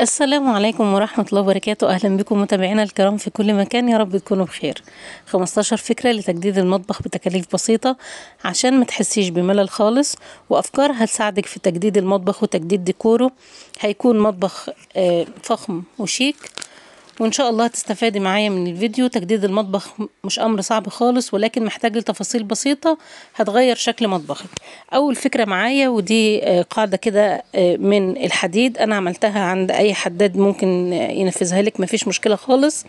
السلام عليكم ورحمة الله وبركاته أهلا بكم متابعينا الكرام في كل مكان يا رب تكونوا بخير 15 فكرة لتجديد المطبخ بتكاليف بسيطة عشان ما تحسيش بملل خالص وأفكار هتساعدك في تجديد المطبخ وتجديد ديكوره هيكون مطبخ آه، فخم وشيك وإن شاء الله هتستفادي معايا من الفيديو تجديد المطبخ مش أمر صعب خالص ولكن محتاج لتفاصيل بسيطة هتغير شكل مطبخك أول فكرة معايا ودي آه، قاعدة كده آه، من الحديد أنا عملتها عند أي حداد ممكن آه، ينفذها لك مفيش مشكلة خالص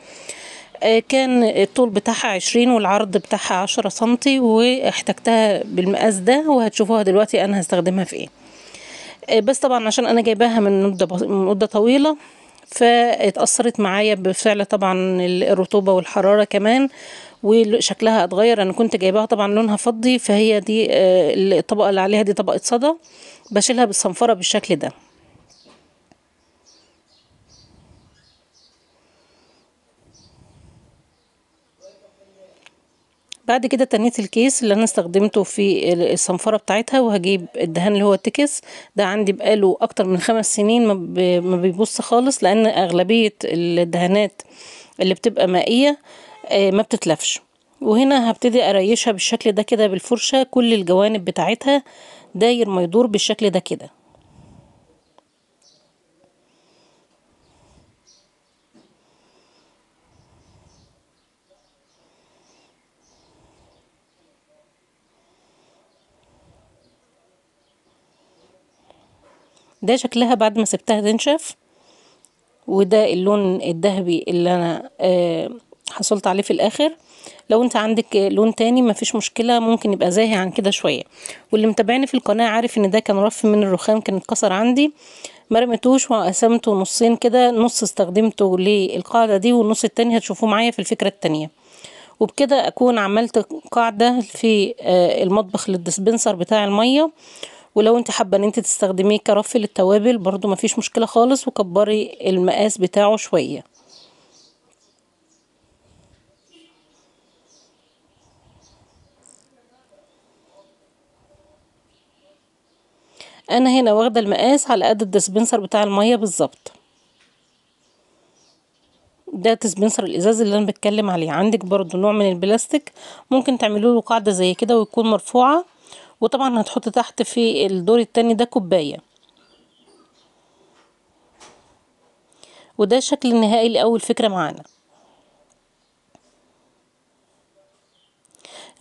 كان الطول بتاعها عشرين والعرض بتاعها عشرة سنتي واحتجتها بالمقاس ده وهتشوفوها دلوقتي أنا هستخدمها في إيه بس طبعا عشان أنا جايباها من مدة طويلة فاتأثرت معايا بفعل طبعا الرطوبة والحرارة كمان وشكلها اتغير انا كنت جايباها طبعا لونها فضي فهي دي آه، الطبقة اللي عليها دي طبقة صدى بشيلها بالصنفرة بالشكل ده بعد كده تنيت الكيس اللي انا استخدمته في الصنفره بتاعتها وهجيب الدهان اللي هو تكس ده عندي بقاله اكتر من خمس سنين ما بيبص خالص لان اغلبيه الدهانات اللي بتبقى مائيه آه، ما بتتلفش وهنا هبتدي اريشها بالشكل ده كده بالفرشه كل الجوانب بتاعتها داير ما يدور بالشكل ده كده ده شكلها بعد ما سبتها تنشف وده اللون الذهبي اللي انا آه، حصلت عليه في الاخر لو انت عندك لون تاني مفيش مشكلة ممكن يبقى زاهي عن كده شوية واللي متابعني في القناة عارف ان ده كان رف من الرخام كان اتكسر عندي مرمتوش وقسمته نصين كده نص استخدمته للقاعدة دي والنص التاني هتشوفوه معايا في الفكرة التانية وبكده اكون عملت قاعدة في آه، المطبخ للدسبنسر بتاع المية ولو انت حابه ان انت تستخدميه كرف للتوابل برضو مفيش مشكله خالص وكبري المقاس بتاعه شويه انا هنا واخده المقاس على قد الدسبنسر بتاع الميه بالظبط ده دسبنسر الازاز اللي انا بتكلم عليه عندك برضو نوع من البلاستيك ممكن تعملوا له قاعده زي كده ويكون مرفوعه وطبعا هتحط تحت في الدور التاني ده كوباية وده الشكل النهائي لأول فكرة معانا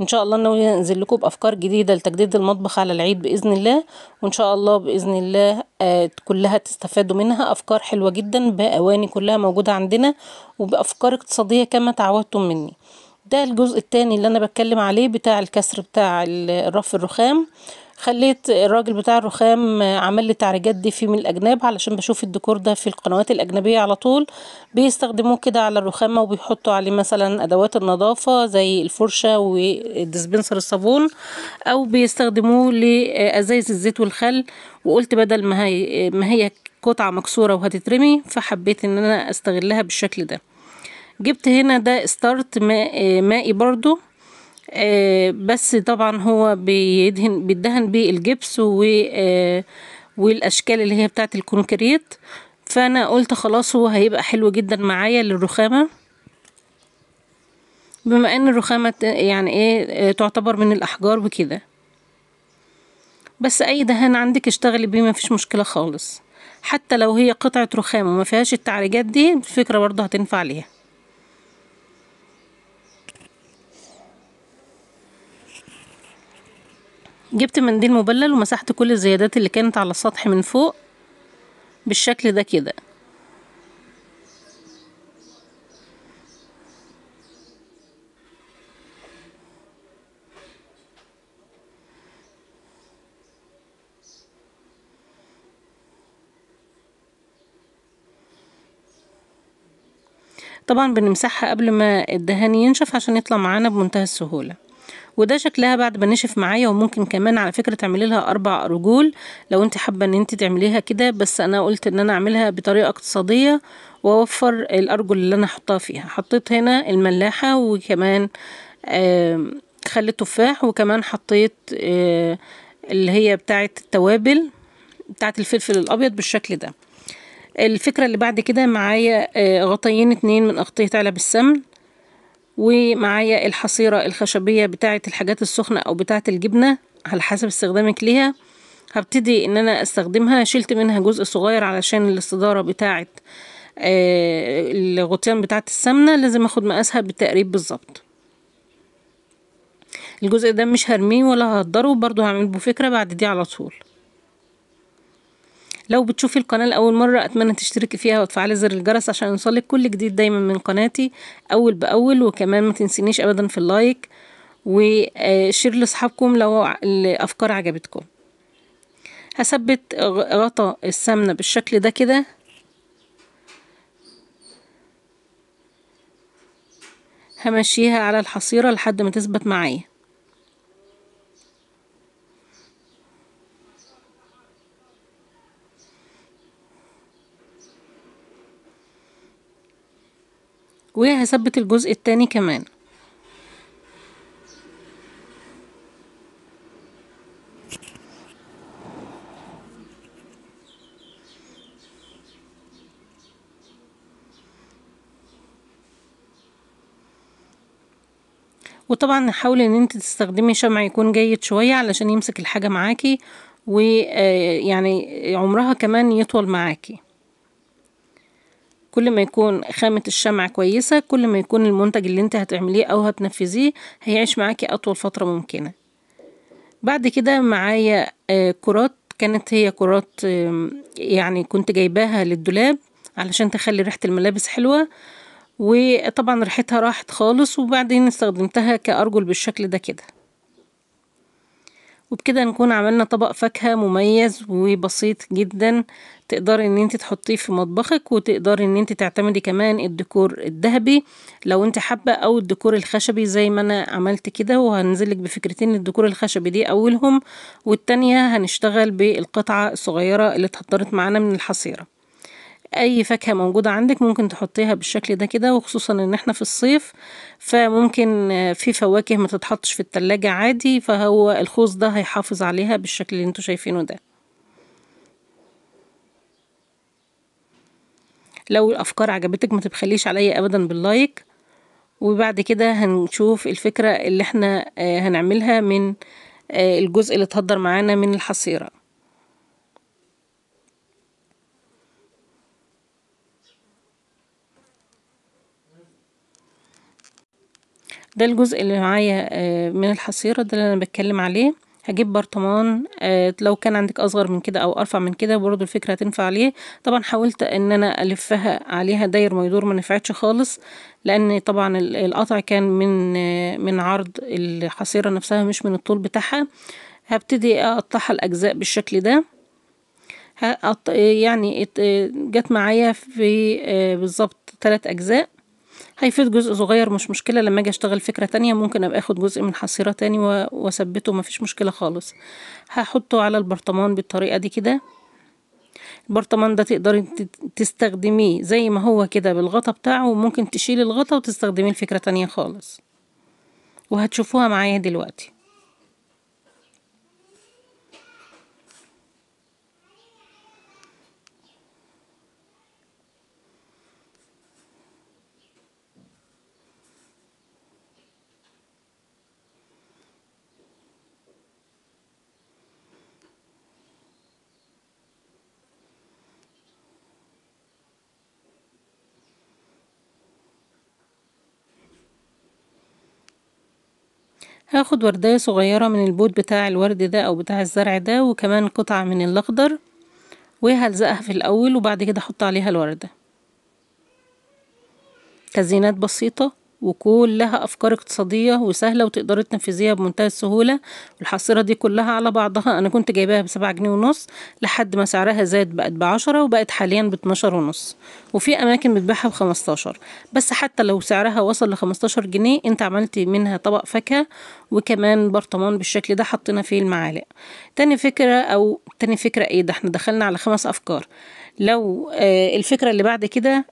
ان شاء الله ناوية انزل لكم بافكار جديده لتجديد المطبخ على العيد باذن الله وان شاء الله باذن الله آه، كلها تستفادوا منها افكار حلوه جدا باواني كلها موجوده عندنا وبافكار اقتصاديه كما تعودتم مني ده الجزء التاني اللي انا بتكلم عليه بتاع الكسر بتاع الرف الرخام خليت الراجل بتاع الرخام عمل لي تعريجات دي في من الاجناب علشان بشوف الديكور ده في القنوات الاجنبيه على طول بيستخدموه كده على الرخامه وبيحطوا عليه مثلا ادوات النظافه زي الفرشه والديسبنسر الصابون او بيستخدموه لازايز الزيت والخل وقلت بدل ما هي ما هي قطعه مكسوره وهتترمي فحبيت ان انا استغلها بالشكل ده جبت هنا ده ستارت آه، مائي برضو آه، بس طبعا هو بيدهن بيدهن الجبس و آه، والاشكال اللي هي بتاعه الكونكريت فانا قلت خلاص هو هيبقى حلو جدا معايا للرخامه بما ان الرخامه يعني ايه تعتبر من الاحجار وكده بس اي دهان عندك اشتغلي بيه مفيش مشكله خالص حتى لو هي قطعه رخام وما فيهاش التعريجات دي الفكره برضه هتنفع ليها جبت منديل مبلل ومسحت كل الزيادات اللي كانت على السطح من فوق بالشكل ده كده طبعا بنمسحها قبل ما الدهان ينشف عشان يطلع معانا بمنتهى السهوله وده شكلها بعد ما نشف معايا وممكن كمان على فكرة تعملي لها اربع رجول لو انت حابة ان انت تعمليها كده بس انا قلت ان انا اعملها بطريقة اقتصادية واوفر الارجل اللي انا حطها فيها حطيت هنا الملاحة وكمان خل التفاح وكمان حطيت آه، اللي هي بتاعة التوابل بتاعة الفلفل الابيض بالشكل ده الفكرة اللي بعد كده معايا آه، غطيين اتنين من اغطية علب السمن ومعايا الحصيرة الخشبية بتاعة الحاجات السخنة أو بتاعة الجبنة على حسب استخدامك ليها هبتدي ان انا استخدمها شلت منها جزء صغير علشان الاستدارة بتاعة آه، الغطيان بتاعة السمنة لازم اخد مقاسها بالتقريب بالظبط الجزء ده مش هرميه ولا هقدره برضو هعمل بفكرة بعد دي على طول لو بتشوفي القناة لأول مرة أتمنى تشتركي فيها وتفعلي زر الجرس عشان يوصلك كل جديد دايما من قناتي أول بأول وكمان ما تنسينيش أبدا في اللايك وشير لأصحابكم لو الأفكار عجبتكم هثبت غطا السمنة بالشكل ده كده همشيها على الحصيرة لحد ما تثبت معايا وهثبت الجزء التاني كمان وطبعا حاولي ان انت تستخدمي شمع يكون جيد شوية علشان يمسك الحاجة معاكي ويعني عمرها كمان يطول معاكي كل ما يكون خامة الشمع كويسة كل ما يكون المنتج اللي انت هتعمليه او هتنفذيه هيعيش معاكي اطول فترة ممكنة بعد كده معايا آه، كرات كانت هي كرات يعني كنت جايباها للدولاب علشان تخلي ريحة الملابس حلوة وطبعا ريحتها راحت خالص وبعدين استخدمتها كأرجل بالشكل ده كده وبكده نكون عملنا طبق فاكهة مميز وبسيط جدا تقدري ان انت تحطيه في مطبخك وتقدري ان انت تعتمدي كمان الديكور الذهبي لو انت حابه او الديكور الخشبي زي ما انا عملت كده وهنزلك بفكرتين الديكور الخشبي دي اولهم والتانية هنشتغل بالقطعه الصغيره اللي اتحضرت معانا من الحصيره اي فاكهة موجودة عندك ممكن تحطيها بالشكل ده كده وخصوصا ان احنا في الصيف فممكن في فواكه ما تتحطش في التلاجة عادي فهو الخوص ده هيحافظ عليها بالشكل اللي انتوا شايفينه ده لو الأفكار عجبتك ما تبخليش عليا أبدا باللايك وبعد كده هنشوف الفكرة اللي احنا آه، هنعملها من آه، الجزء اللي تهدر معانا من الحصيرة ده الجزء اللي معايا آه، من الحصيرة ده اللي انا بتكلم عليه هجيب برطمان آه لو كان عندك اصغر من كده او ارفع من كده برضو الفكره هتنفع عليه طبعا حاولت ان انا الفها عليها داير ما يدور ما نفعتش خالص لان طبعا القطع كان من آه من عرض الحصيره نفسها مش من الطول بتاعها هبتدي اقطعها الاجزاء بالشكل ده هقط... يعني جت معايا في آه بالظبط ثلاث اجزاء هيفيد جزء صغير مش مشكلة لما اجي اشتغل فكرة تانية ممكن ابقى اخد جزء من حصيرة تاني واثبته مفيش مشكلة خالص هحطه على البرطمان بالطريقة دي كده البرطمان ده تقدري تستخدميه زي ما هو كده بالغطا بتاعه وممكن تشيلي الغطا وتستخدميه لفكرة تانية خالص وهتشوفوها معايا دلوقتي هاخد وردية صغيرة من البوت بتاع الورد ده او بتاع الزرع ده وكمان قطعة من الاخضر وهلزقها في الاول وبعد كده احط عليها الوردة تزيينات بسيطة وكلها أفكار اقتصادية وسهلة وتقدري تنفذيها بمنتهى السهولة الحصيرة دي كلها على بعضها أنا كنت جايباها بسبعة جنيه ونص لحد ما سعرها زاد بقت بعشرة وبقت حاليا باتناشر ونص وفي أماكن بتبيعها بخمستاشر بس حتى لو سعرها وصل لخمستاشر جنيه أنت عملتي منها طبق فاكهة وكمان برطمان بالشكل ده حطينا فيه المعالق تاني فكرة أو تاني فكرة إيه ده احنا دخلنا على خمس أفكار لو آه، الفكرة اللي بعد كده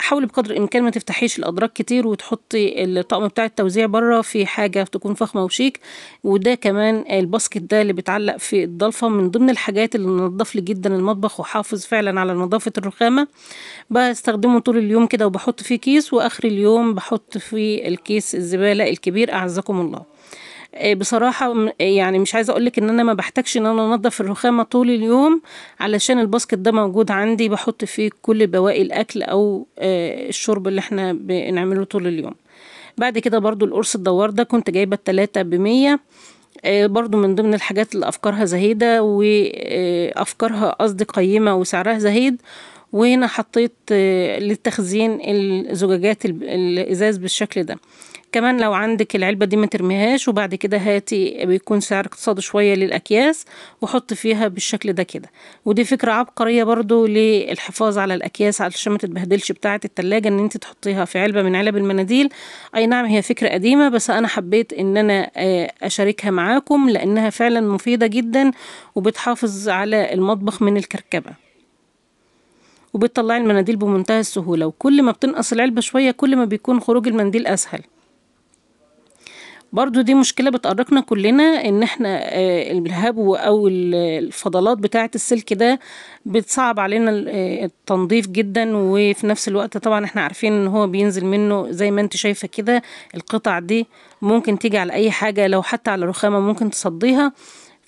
حاولي بقدر الامكان ما تفتحيش الادراج كتير وتحطي الطقم بتاع التوزيع بره في حاجه تكون فخمه وشيك وده كمان الباسكت ده اللي بيتعلق في الضلفه من ضمن الحاجات اللي نضف لي جدا المطبخ وحافظ فعلا على نظافه الرخامه بستخدمه طول اليوم كده وبحط فيه كيس واخر اليوم بحط فيه الكيس الزباله الكبير اعزكم الله آه، بصراحه يعني مش عايزه اقول لك ان انا ما بحتاجش ان انا انضف الرخامه طول اليوم علشان الباسكت ده موجود عندي بحط فيه كل بواقي الاكل او آه، الشرب اللي احنا بنعمله طول اليوم بعد كده برضو القرص الدوار ده كنت جايبه التلاتة بمية آه، برضو من ضمن الحاجات اللي أفكارها زهيدة وأفكارها قصدي قيمة وسعرها زهيد وهنا حطيت للتخزين آه، الزجاجات الازاز بالشكل ده كمان لو عندك العلبة دي ما ترميهاش وبعد كده هاتي بيكون سعر اقتصادي شوية للأكياس وحط فيها بالشكل ده كده ودي فكرة عبقرية برضو للحفاظ على الأكياس علشان ما تتبهدلش بتاعة التلاجة ان انت تحطيها في علبة من علب المناديل اي نعم هي فكرة قديمة بس انا حبيت ان انا آه، اشاركها معاكم لانها فعلا مفيدة جدا وبتحافظ على المطبخ من الكركبة وبتطلعي المناديل بمنتهى السهولة وكل ما بتنقص العلبة شوية كل ما بيكون خروج المنديل أسهل برضو دي مشكلة بتقرقنا كلنا ان احنا آه، الهبو او الفضلات بتاعة السلك ده بتصعب علينا آه، التنظيف جدا وفي نفس الوقت طبعا احنا عارفين ان هو بينزل منه زي ما انت شايفة كده القطع دي ممكن تيجي على اي حاجة لو حتى على رخامة ممكن تصديها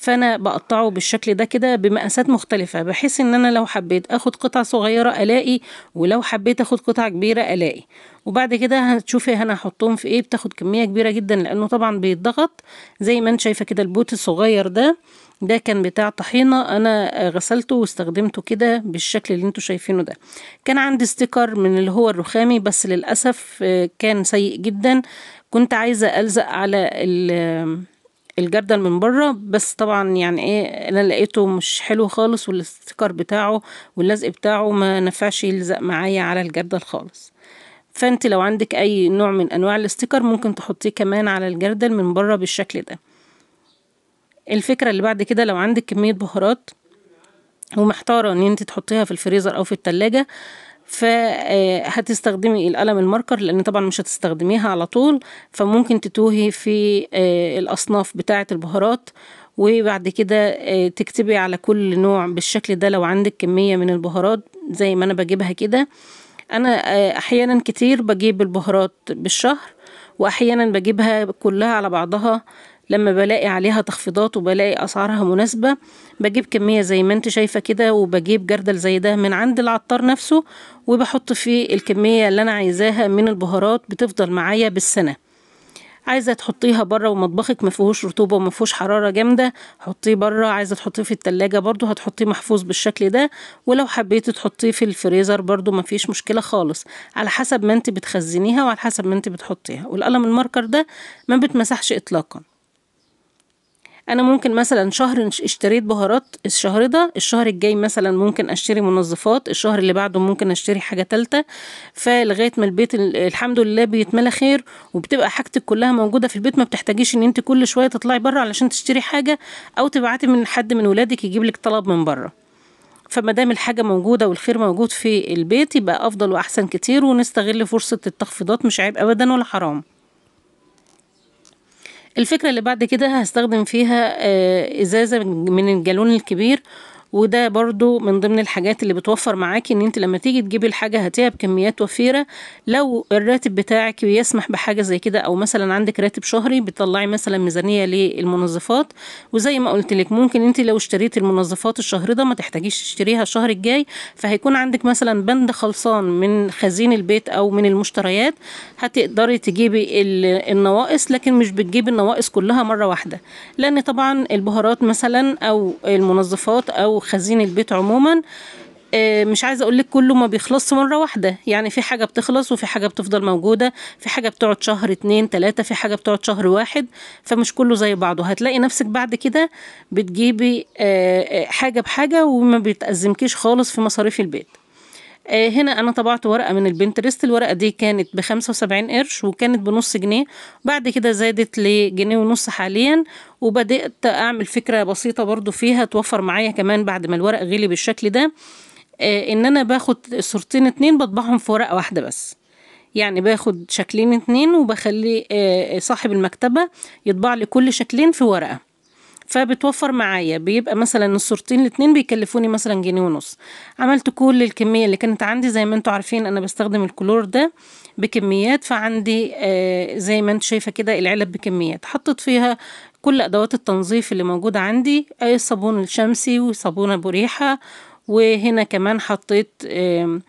فانا بقطعه بالشكل ده كده بمقاسات مختلفه بحيث ان انا لو حبيت اخد قطع صغيره الاقي ولو حبيت اخد قطع كبيره الاقي وبعد كده هتشوفي انا هحطهم في ايه بتاخد كميه كبيره جدا لانه طبعا بيتضغط زي ما انت شايفه كده البوت الصغير ده ده كان بتاع طحينه انا غسلته واستخدمته كده بالشكل اللي انتوا شايفينه ده كان عندي ستيكر من اللي هو الرخامي بس للاسف آه، كان سيء جدا كنت عايزه الزق على الجردل من بره بس طبعا يعني ايه انا لقيته مش حلو خالص والاستيكر بتاعه واللزق بتاعه ما نفعش يلزق معايا على الجردل خالص فانت لو عندك اي نوع من انواع الاستيكر ممكن تحطيه كمان على الجردل من بره بالشكل ده الفكرة اللي بعد كده لو عندك كمية بهارات ومحتارة ان انت تحطيها في الفريزر او في التلاجة فهتستخدمي القلم الماركر لان طبعا مش هتستخدميها على طول فممكن تتوهي في آه، الاصناف بتاعة البهارات وبعد كده آه، تكتبي على كل نوع بالشكل ده لو عندك كمية من البهارات زي ما انا بجيبها كده انا آه، احيانا كتير بجيب البهارات بالشهر واحيانا بجيبها كلها على بعضها لما بلاقي عليها تخفيضات وبلاقي أسعارها مناسبة بجيب كمية زي ما انت شايفة كده وبجيب جردل زي ده من عند العطار نفسه وبحط فيه الكمية اللي أنا عايزاها من البهارات بتفضل معايا بالسنة عايزه تحطيها بره ومطبخك ما فيهوش رطوبه وما فيهوش حراره جامده حطيه بره عايزه تحطيه في التلاجة برضو هتحطيه محفوظ بالشكل ده ولو حبيتي تحطيه في الفريزر برضو ما فيش مشكله خالص على حسب ما انت بتخزنيها وعلى حسب ما انت بتحطيها والقلم الماركر ده ما بتمسحش اطلاقا انا ممكن مثلا شهر اشتريت بهارات الشهر ده الشهر الجاي مثلا ممكن اشتري منظفات الشهر اللي بعده ممكن اشتري حاجه تالته فلغايه ما البيت الحمد لله بيتملى خير وبتبقى حاجتك كلها موجوده في البيت ما بتحتاجيش ان انت كل شويه تطلعي بره علشان تشتري حاجه او تبعتي من حد من ولادك يجيب لك طلب من بره فما دام الحاجة موجودة والخير موجود في البيت يبقى أفضل وأحسن كتير ونستغل فرصة التخفيضات مش عيب أبدا ولا حرام الفكرة اللي بعد كده هستخدم فيها آه، ازازة من الجالون الكبير وده برضو من ضمن الحاجات اللي بتوفر معاكي ان انت لما تيجي تجيبي الحاجة هاتيها بكميات وفيرة لو الراتب بتاعك بيسمح بحاجة زي كده او مثلا عندك راتب شهري بتطلعي مثلا ميزانية للمنظفات وزي ما قلت لك ممكن انت لو اشتريت المنظفات الشهر ده ما تحتاجيش تشتريها الشهر الجاي فهيكون عندك مثلا بند خلصان من خزين البيت او من المشتريات هتقدري تجيبي النواقص لكن مش بتجيبي النواقص كلها مرة واحدة لان طبعا البهارات مثلا او المنظفات او وخزين البيت عموما آه، مش عايزه اقول لك كله ما بيخلصش مره واحده يعني في حاجه بتخلص وفي حاجه بتفضل موجوده في حاجه بتقعد شهر اتنين تلاته في حاجه بتقعد شهر واحد فمش كله زي بعضه هتلاقي نفسك بعد كده بتجيبي آه، آه، حاجه بحاجه وما بتأزمكيش خالص في مصاريف البيت آه، هنا انا طبعت ورقه من البنترست الورقه دي كانت ب 75 قرش وكانت بنص جنيه بعد كده زادت لجنيه ونص حاليا وبدات اعمل فكره بسيطه برضو فيها توفر معايا كمان بعد ما الورق غلي بالشكل ده آه، ان انا باخد صورتين اتنين بطبعهم في ورقه واحده بس يعني باخد شكلين اتنين وبخلي آه، صاحب المكتبه يطبع لي كل شكلين في ورقه فبتوفر معايا بيبقى مثلا الصورتين الاتنين بيكلفوني مثلا جنيه ونص عملت كل الكمية اللي كانت عندي زي ما انتوا عارفين انا بستخدم الكلور ده بكميات فعندي آه زي ما انت شايفة كده العلب بكميات حطيت فيها كل ادوات التنظيف اللي موجودة عندي آه، الصابون الشمسي وصابونه بريحه وهنا كمان حطيت آه,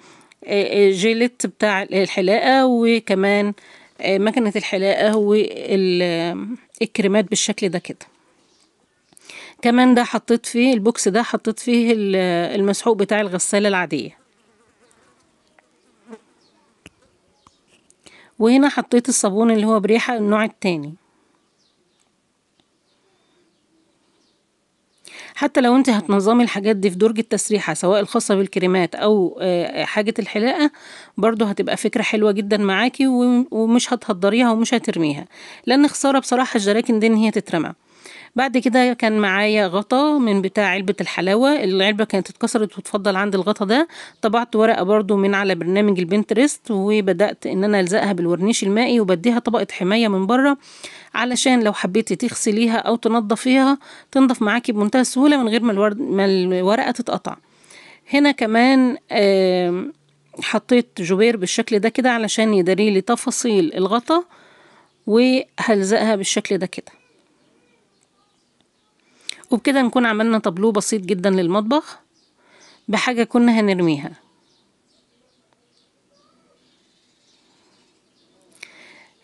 آه، جيلت بتاع الحلاقة وكمان آه، مكنة الحلاقة والكريمات بالشكل ده كده كمان ده حطيت فيه البوكس ده حطيت فيه المسحوق بتاع الغسالة العادية وهنا حطيت الصابون اللي هو بريحة النوع التاني حتى لو انت هتنظمي الحاجات دي في درج التسريحة سواء الخاصة بالكريمات او آه، حاجة الحلاقة برضو هتبقى فكرة حلوة جدا معاكي ومش هتهضريها ومش هترميها لان خسارة بصراحة الجراكن دي ان هي تترمى بعد كده كان معايا غطا من بتاع علبة الحلاوة العلبة كانت اتكسرت وتفضل عند الغطا ده طبعت ورقة برضو من على برنامج البنترست وبدأت ان انا الزقها بالورنيش المائي وبديها طبقة حماية من بره علشان لو حبيتي تغسليها او تنضفيها تنضف معاكي بمنتهى السهولة من غير ما, ما الورقة تتقطع هنا كمان حطيت جوبير بالشكل ده كده علشان يداري لي تفاصيل الغطا وهلزقها بالشكل ده كده وبكده نكون عملنا طابلو بسيط جدا للمطبخ بحاجة كنا هنرميها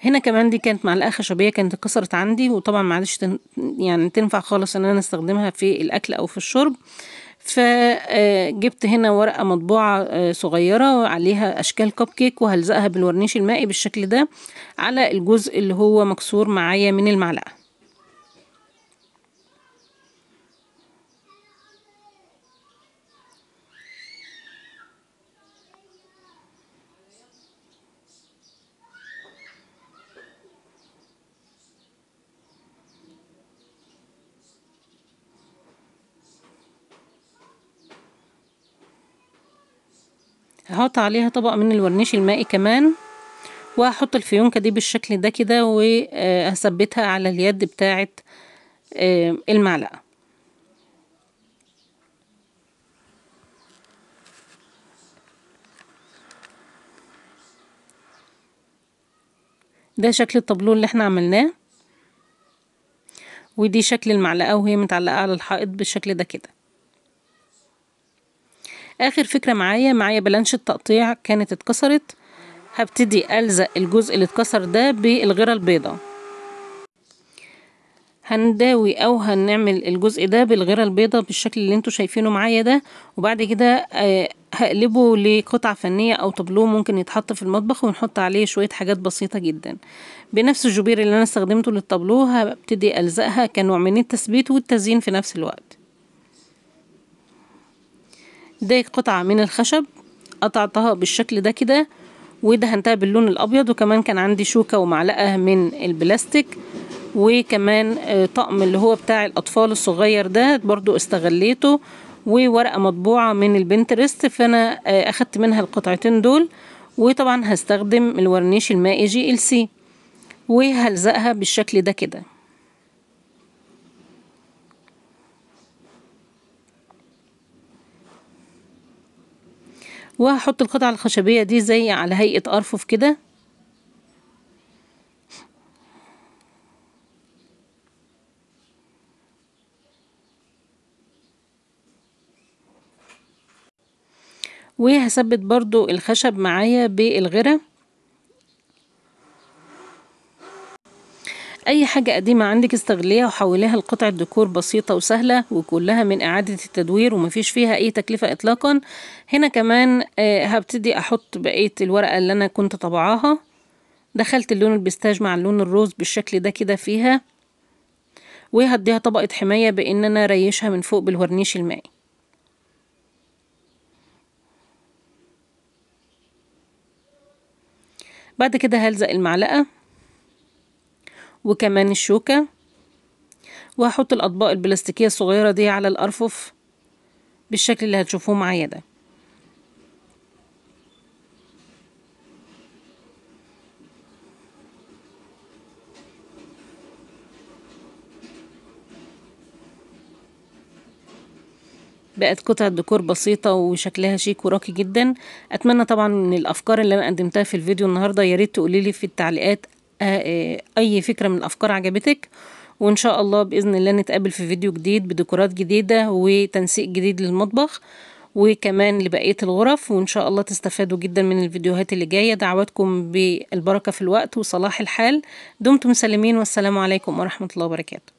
هنا كمان دي كانت معلقة خشبية كانت اتكسرت عندي وطبعا معلش تن... يعني تنفع خالص ان انا استخدمها في الاكل او في الشرب فجبت آه، هنا ورقة مطبوعة آه، صغيرة عليها اشكال كب كيك وهلزقها بالورنيش المائي بالشكل ده على الجزء اللي هو مكسور معايا من المعلقة هقطع عليها طبق من الورنيش المائي كمان وهحط الفيونكة دي بالشكل ده كده وهثبتها على اليد بتاعة آه، المعلقة ده شكل الطابلو اللي احنا عملناه ودي شكل المعلقة وهي متعلقة على الحائط بالشكل ده كده اخر فكرة معايا معايا بلانش التقطيع كانت اتكسرت هبتدي الزق الجزء اللي اتكسر ده بالغيرة البيضاء هنداوي او هنعمل الجزء ده بالغيرة البيضاء بالشكل اللي انتوا شايفينه معايا ده وبعد كده آه، هقلبه لقطعة فنية او طابلوه ممكن يتحط في المطبخ ونحط عليه شوية حاجات بسيطة جدا بنفس الجبير اللي انا استخدمته للطابلوه هبتدي الزقها كنوع من التثبيت والتزيين في نفس الوقت ده قطعة من الخشب قطعتها بالشكل ده كده ودهنتها باللون الابيض وكمان كان عندي شوكة ومعلقة من البلاستيك وكمان آه، طقم اللي هو بتاع الاطفال الصغير ده برضو استغليته وورقة مطبوعة من البنترست فانا آه، اخدت منها القطعتين دول وطبعا هستخدم الورنيش المائي جي ال سي وهلزقها بالشكل ده كده وهحط القطعة الخشبية دي زي على هيئة أرفف كده وهثبت برضو الخشب معايا بالغرة أي حاجة قديمة عندك استغليها وحوليها لقطعة ديكور بسيطة وسهلة وكلها من إعادة التدوير ومفيش فيها أي تكلفة إطلاقا هنا كمان آه، هبتدي أحط بقية الورقة اللي أنا كنت طبعاها دخلت اللون البستاج مع اللون الروز بالشكل ده كده فيها وهديها طبقة حماية بإن أنا ريشها من فوق بالورنيش المائي بعد كده هلزق المعلقة وكمان الشوكة وهحط الأطباق البلاستيكية الصغيرة دي على الأرفف بالشكل اللي هتشوفوه معايا ده بقت قطعة ديكور بسيطة وشكلها شيك وراقي جدا أتمنى طبعا إن الأفكار اللي أنا قدمتها في الفيديو النهاردة ياريت تقوليلي في التعليقات آه، آه، أي فكرة من الأفكار عجبتك وإن شاء الله بإذن الله نتقابل في فيديو جديد بديكورات جديدة وتنسيق جديد للمطبخ وكمان لبقية الغرف وإن شاء الله تستفادوا جدا من الفيديوهات اللي جاية دعواتكم بالبركة في الوقت وصلاح الحال دمتم سالمين والسلام عليكم ورحمة الله وبركاته